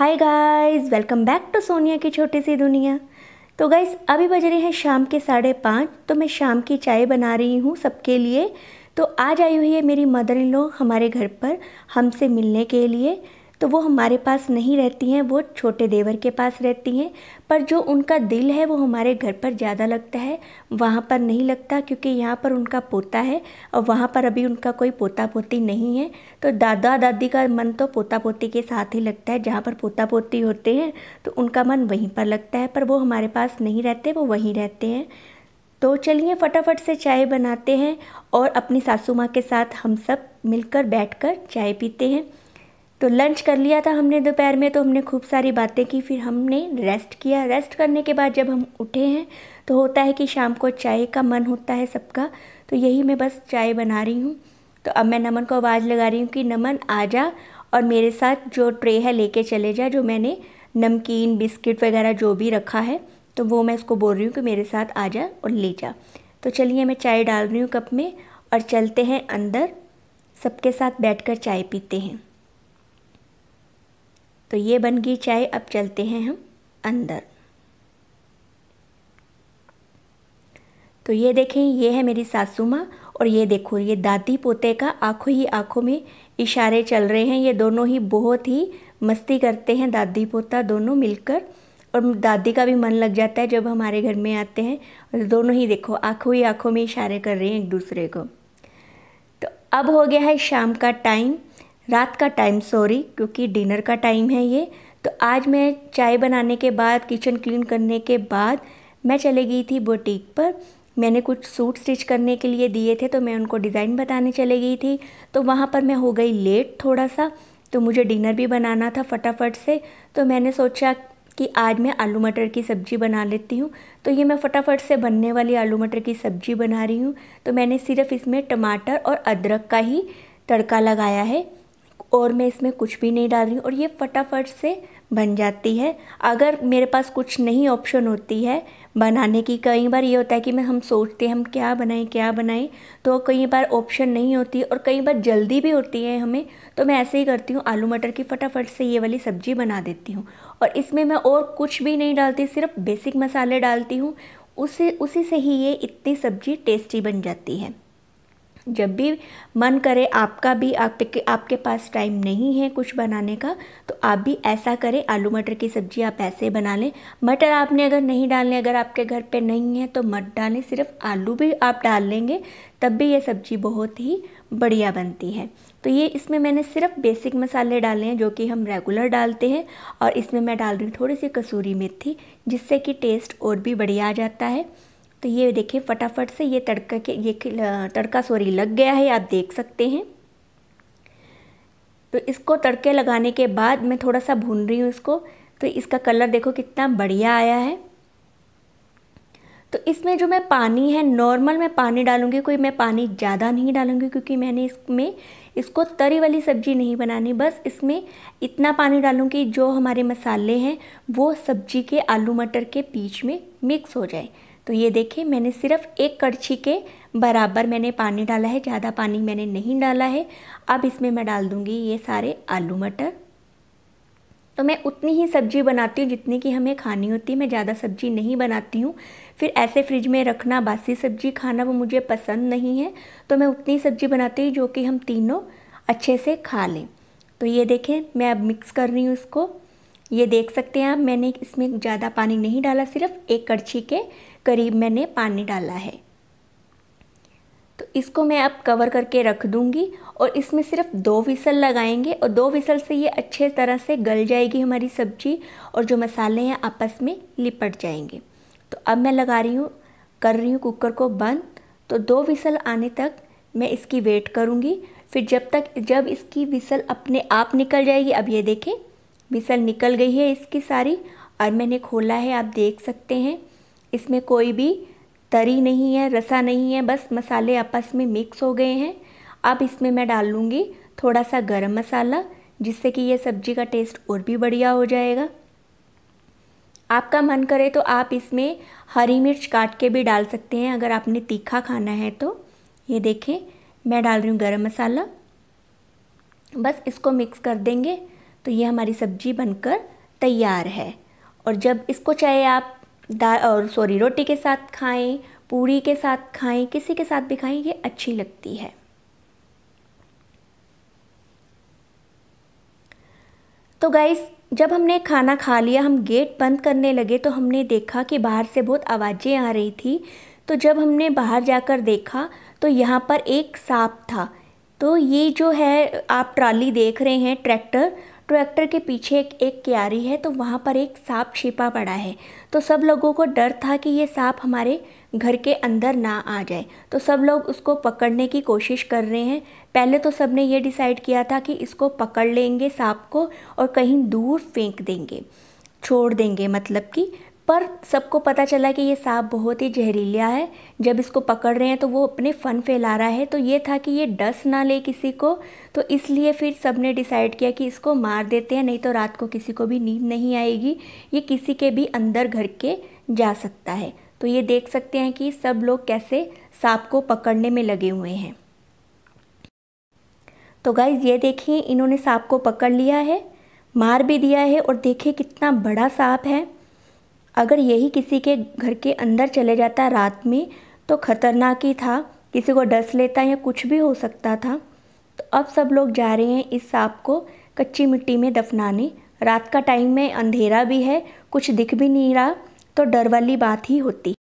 hi guys welcome back to Sonia की छोटी सी दुनिया तो गाइस अभी बज रहे हैं शाम के साढ़े पाँच तो मैं शाम की चाय बना रही हूँ सबके लिए तो आज आई हुई है मेरी मदर इन लॉ हमारे घर पर हमसे मिलने के लिए तो वो हमारे पास नहीं रहती हैं वो छोटे देवर के पास रहती हैं पर जो उनका दिल है वो हमारे घर पर ज़्यादा लगता है वहाँ पर नहीं लगता क्योंकि यहाँ पर उनका पोता है और वहाँ पर अभी उनका कोई पोता पोती नहीं है तो दादा दादी का मन तो पोता पोती के साथ ही लगता है जहाँ पर पोता पोती होते हैं तो उनका मन वहीं पर लगता है पर वो हमारे पास नहीं रहते वो वहीं रहते हैं तो चलिए फटाफट से चाय बनाते हैं और अपनी सासू माँ के साथ हम सब मिलकर बैठकर चाय पीते हैं तो लंच कर लिया था हमने दोपहर में तो हमने खूब सारी बातें की फिर हमने रेस्ट किया रेस्ट करने के बाद जब हम उठे हैं तो होता है कि शाम को चाय का मन होता है सबका तो यही मैं बस चाय बना रही हूँ तो अब मैं नमन को आवाज़ लगा रही हूँ कि नमन आ जा और मेरे साथ जो ट्रे है लेके चले जा जो मैंने नमकीन बिस्किट वगैरह जो भी रखा है तो वो मैं उसको बोल रही हूँ कि मेरे साथ आ जा और ले जा तो चलिए मैं चाय डाल रही हूँ कप में और चलते हैं अंदर सबके साथ बैठकर चाय पीते हैं तो ये बन गई चाय अब चलते हैं हम अंदर तो ये देखें ये है मेरी सासू माँ और ये देखो ये दादी पोते का आंखों ही आंखों में इशारे चल रहे हैं ये दोनों ही बहुत ही मस्ती करते हैं दादी पोता दोनों मिलकर और दादी का भी मन लग जाता है जब हमारे घर में आते हैं और दोनों ही देखो आंखों ही आंखों में इशारे कर रहे हैं एक दूसरे को तो अब हो गया है शाम का टाइम रात का टाइम सॉरी क्योंकि डिनर का टाइम है ये तो आज मैं चाय बनाने के बाद किचन क्लीन करने के बाद मैं चले गई थी बुटीक पर मैंने कुछ सूट स्टिच करने के लिए दिए थे तो मैं उनको डिज़ाइन बताने चले गई थी तो वहाँ पर मैं हो गई लेट थोड़ा सा तो मुझे डिनर भी बनाना था फटाफट से तो मैंने सोचा कि आज मैं आलू मटर की सब्ज़ी बना लेती हूँ तो ये मैं फटाफट से बनने वाली आलू मटर की सब्ज़ी बना रही हूँ तो मैंने सिर्फ इसमें टमाटर और अदरक का ही तड़का लगाया है और मैं इसमें कुछ भी नहीं डाल रही हूँ और ये फटाफट से बन जाती है अगर मेरे पास कुछ नहीं ऑप्शन होती है बनाने की कई बार ये होता है कि मैं हम सोचते हैं हम क्या बनाएं क्या बनाएं तो कई बार ऑप्शन नहीं होती और कई बार जल्दी भी होती है हमें तो मैं ऐसे ही करती हूँ आलू मटर की फटाफट से ये वाली सब्जी बना देती हूँ और इसमें मैं और कुछ भी नहीं डालती सिर्फ बेसिक मसाले डालती हूँ उसे उसी से ही ये इतनी सब्जी टेस्टी बन जाती है जब भी मन करे आपका भी आपके आपके पास टाइम नहीं है कुछ बनाने का तो आप भी ऐसा करें आलू मटर की सब्ज़ी आप ऐसे बना लें मटर आपने अगर नहीं डालने अगर आपके घर पे नहीं है तो मत डालें सिर्फ आलू भी आप डाल लेंगे तब भी ये सब्ज़ी बहुत ही बढ़िया बनती है तो ये इसमें मैंने सिर्फ बेसिक मसाले डाले हैं जो कि हम रेगुलर डालते हैं और इसमें मैं डाल रही हूँ थोड़ी सी कसूरी मेथी जिससे कि टेस्ट और भी बढ़िया आ जाता है तो ये देखिए फटाफट से ये तड़का के ये तड़का सॉरी लग गया है आप देख सकते हैं तो इसको तड़के लगाने के बाद मैं थोड़ा सा भून रही हूँ इसको तो इसका कलर देखो कितना बढ़िया आया है तो इसमें जो मैं पानी है नॉर्मल मैं पानी डालूँगी कोई मैं पानी ज़्यादा नहीं डालूँगी क्योंकि मैंने इसमें इसको तरी वाली सब्ज़ी नहीं बनानी बस इसमें इतना पानी डालूँगी जो हमारे मसाले हैं वो सब्ज़ी के आलू मटर के बीच में मिक्स हो जाए तो ये देखिए मैंने सिर्फ एक कड़छी के बराबर मैंने पानी डाला है ज़्यादा पानी मैंने नहीं डाला है अब इसमें मैं डाल दूँगी ये सारे आलू मटर तो मैं उतनी ही सब्ज़ी बनाती हूँ जितनी की हमें खानी होती है मैं ज़्यादा सब्ज़ी नहीं बनाती हूँ फिर ऐसे फ्रिज में रखना बासी सब्ज़ी खाना वो मुझे पसंद नहीं है तो मैं उतनी सब्ज़ी बनाती हूँ जो कि हम तीनों अच्छे से खा लें तो ये देखें मैं अब मिक्स कर रही हूँ इसको ये देख सकते हैं आप मैंने इसमें ज़्यादा पानी नहीं डाला सिर्फ एक कड़छी के करीब मैंने पानी डाला है तो इसको मैं अब कवर करके रख दूँगी और इसमें सिर्फ दो विसल लगाएंगे और दो विसल से ये अच्छे तरह से गल जाएगी हमारी सब्जी और जो मसाले हैं आपस में लिपट जाएंगे तो अब मैं लगा रही हूँ कर रही हूँ कुकर को बंद तो दो विसल आने तक मैं इसकी वेट करूँगी फिर जब तक जब इसकी विसल अपने आप निकल जाएगी अब ये देखें विसल निकल गई है इसकी सारी और मैंने खोला है आप देख सकते हैं इसमें कोई भी तरी नहीं है रसा नहीं है बस मसाले आपस में मिक्स हो गए हैं अब इसमें मैं डाल लूँगी थोड़ा सा गरम मसाला जिससे कि ये सब्ज़ी का टेस्ट और भी बढ़िया हो जाएगा आपका मन करे तो आप इसमें हरी मिर्च काट के भी डाल सकते हैं अगर आपने तीखा खाना है तो ये देखें मैं डाल रही हूँ गरम मसाला बस इसको मिक्स कर देंगे तो ये हमारी सब्ज़ी बनकर तैयार है और जब इसको चाहे आप दा और सॉरी रोटी के साथ खाएं पूरी के साथ खाएं किसी के साथ भी खाएं ये अच्छी लगती है तो गाइस जब हमने खाना खा लिया हम गेट बंद करने लगे तो हमने देखा कि बाहर से बहुत आवाज़ें आ रही थी तो जब हमने बाहर जाकर देखा तो यहाँ पर एक सांप था तो ये जो है आप ट्राली देख रहे हैं ट्रैक्टर ट्रैक्टर के पीछे एक एक क्यारी है तो वहाँ पर एक सांप छिपा पड़ा है तो सब लोगों को डर था कि ये सांप हमारे घर के अंदर ना आ जाए तो सब लोग उसको पकड़ने की कोशिश कर रहे हैं पहले तो सब ने ये डिसाइड किया था कि इसको पकड़ लेंगे सांप को और कहीं दूर फेंक देंगे छोड़ देंगे मतलब कि पर सबको पता चला कि ये सांप बहुत ही जहरीला है जब इसको पकड़ रहे हैं तो वो अपने फन फैला रहा है तो ये था कि ये डस ना ले किसी को तो इसलिए फिर सब ने डिसाइड किया कि इसको मार देते हैं नहीं तो रात को किसी को भी नींद नहीं आएगी ये किसी के भी अंदर घर के जा सकता है तो ये देख सकते हैं कि सब लोग कैसे सांप को पकड़ने में लगे हुए हैं तो गाइज ये देखिए इन्होंने सांप को पकड़ लिया है मार भी दिया है और देखिए कितना बड़ा सांप है अगर यही किसी के घर के अंदर चले जाता रात में तो ख़तरनाक ही था किसी को डस लेता या कुछ भी हो सकता था तो अब सब लोग जा रहे हैं इस सांप को कच्ची मिट्टी में दफनाने रात का टाइम में अंधेरा भी है कुछ दिख भी नहीं रहा तो डर वाली बात ही होती